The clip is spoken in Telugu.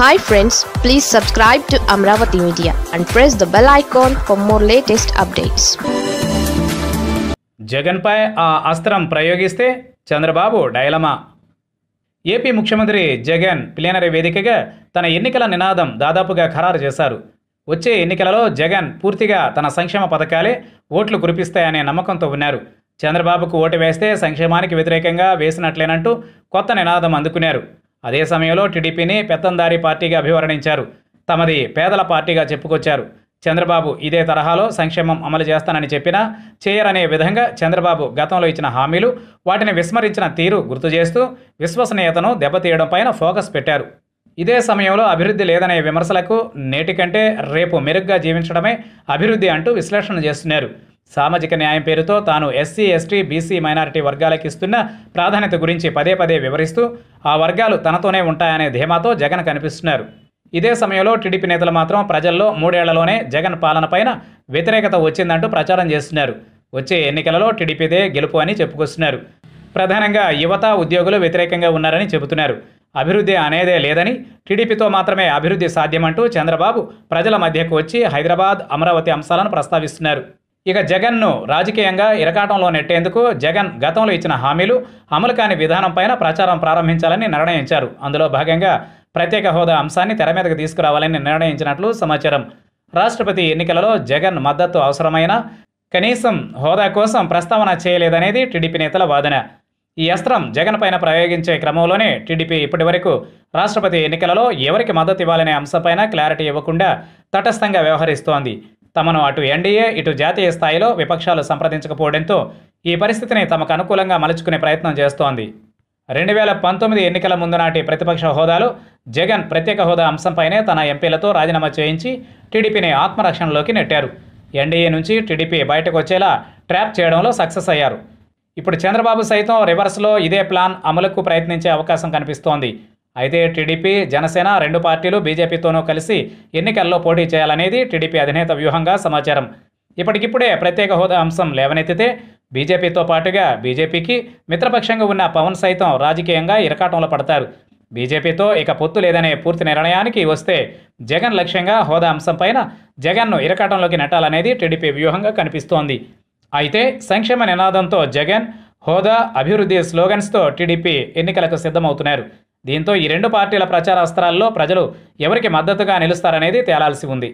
hi friends please subscribe to Amaravati media and press the bell icon for more latest updates జగన్పై ఆ అస్త్రం ప్రయోగిస్తే చంద్రబాబు డైలమా ఏపీ ముఖ్యమంత్రి జగన్ ప్లీనరీ వేదికగా తన ఎన్నికల నినాదం దాదాపుగా ఖరారు చేశారు వచ్చే ఎన్నికలలో జగన్ పూర్తిగా తన సంక్షేమ పథకాలే ఓట్లు కురిపిస్తాయనే నమ్మకంతో ఉన్నారు చంద్రబాబుకు ఓటు వేస్తే సంక్షేమానికి వ్యతిరేకంగా వేసినట్లేనంటూ కొత్త నినాదం అందుకున్నారు అదే సమయంలో టీడీపీని పెత్తందారి పార్టీగా అభివర్ణించారు తమది పేదల పార్టీగా చెప్పుకొచ్చారు చంద్రబాబు ఇదే తరహాలో సంక్షేమం అమలు చేస్తానని చెప్పినా చేయరనే విధంగా చంద్రబాబు గతంలో ఇచ్చిన హామీలు వాటిని విస్మరించిన తీరు గుర్తు చేస్తూ విశ్వసనీయతను దెబ్బతీయడం పైన ఫోకస్ పెట్టారు ఇదే సమయంలో అభివృద్ధి లేదనే విమర్శలకు నేటికంటే రేపు మెరుగ్గా జీవించడమే అభివృద్ధి అంటూ విశ్లేషణ చేస్తున్నారు సామాజిక న్యాయం పేరుతో తాను ఎస్సీ ఎస్టీ బీసీ మైనారిటీ వర్గాలకు ఇస్తున్న ప్రాధాన్యత గురించి పదే పదే వివరిస్తూ ఆ వర్గాలు తనతోనే ఉంటాయనే ధీమాతో జగన్ కనిపిస్తున్నారు ఇదే సమయంలో టీడీపీ నేతలు మాత్రం ప్రజల్లో మూడేళ్లలోనే జగన్ పాలనపైన వ్యతిరేకత వచ్చిందంటూ ప్రచారం చేస్తున్నారు వచ్చే ఎన్నికలలో టీడీపీదే గెలుపు అని చెప్పుకొస్తున్నారు ప్రధానంగా యువత ఉద్యోగులు వ్యతిరేకంగా ఉన్నారని చెబుతున్నారు అభివృద్ధి అనేదే లేదని టీడీపీతో మాత్రమే అభివృద్ధి సాధ్యమంటూ చంద్రబాబు ప్రజల మధ్యకు వచ్చి హైదరాబాద్ అమరావతి అంశాలను ప్రస్తావిస్తున్నారు ఇక జగన్ను రాజకీయంగా ఇరకాటంలో నెట్టేందుకు జగన్ గతంలో ఇచ్చిన హామీలు అమలు కాని విధానంపైన ప్రచారం ప్రారంభించాలని నిర్ణయించారు అందులో భాగంగా ప్రత్యేక హోదా అంశాన్ని తెర మీదకు తీసుకురావాలని నిర్ణయించినట్లు సమాచారం రాష్ట్రపతి ఎన్నికలలో జగన్ మద్దతు అవసరమైన కనీసం హోదా కోసం ప్రస్తావన చేయలేదనేది టీడీపీ నేతల వాదన ఈ అస్త్రం జగన్ పైన ప్రయోగించే క్రమంలోనే టీడీపీ ఇప్పటివరకు రాష్ట్రపతి ఎన్నికలలో ఎవరికి మద్దతు ఇవ్వాలనే అంశంపైన క్లారిటీ ఇవ్వకుండా తటస్థంగా వ్యవహరిస్తోంది తమను అటు ఎన్డీఏ ఇటు జాతీయ స్థాయిలో విపక్షాలు సంప్రదించకపోవడంతో ఈ పరిస్థితిని తమకు అనుకూలంగా మలుచుకునే ప్రయత్నం చేస్తోంది రెండు వేల పంతొమ్మిది ఎన్నికల ముందు నాటి ప్రతిపక్ష హోదాలో జగన్ ప్రత్యేక హోదా అంశంపైనే తన ఎంపీలతో రాజీనామా చేయించి టీడీపీని ఆత్మరక్షణలోకి నెట్టారు ఎన్డీఏ నుంచి టీడీపీ బయటకు వచ్చేలా ట్రాప్ చేయడంలో సక్సెస్ అయ్యారు ఇప్పుడు చంద్రబాబు సైతం రివర్స్లో ఇదే ప్లాన్ అమలుకు ప్రయత్నించే అవకాశం కనిపిస్తోంది అయితే టీడీపీ జనసేన రెండు పార్టీలు బీజేపీతోనూ కలిసి ఎన్నికల్లో పోటీ చేయాలనేది టీడీపీ అధినేత వ్యూహంగా సమాచారం ఇప్పటికిప్పుడే ప్రత్యేక హోదా అంశం లేవనెత్తితే బీజేపీతో పాటుగా బీజేపీకి మిత్రపక్షంగా ఉన్న పవన్ సైతం రాజకీయంగా ఇరకాటంలో పడతారు బీజేపీతో ఇక పొత్తు లేదనే పూర్తి నిర్ణయానికి వస్తే జగన్ లక్ష్యంగా హోదా అంశంపైన జగన్ను ఇరకాటంలోకి నెట్టాలనేది టీడీపీ వ్యూహంగా కనిపిస్తోంది అయితే సంక్షేమ నినాదంతో జగన్ హోదా అభివృద్ధి స్లోగన్స్తో టీడీపీ ఎన్నికలకు సిద్ధమవుతున్నారు దీంతో ఈ రెండు పార్టీల ప్రచార అస్త్రాల్లో ప్రజలు ఎవరికి మద్దతుగా నిలుస్తారనేది తేలాల్సి ఉంది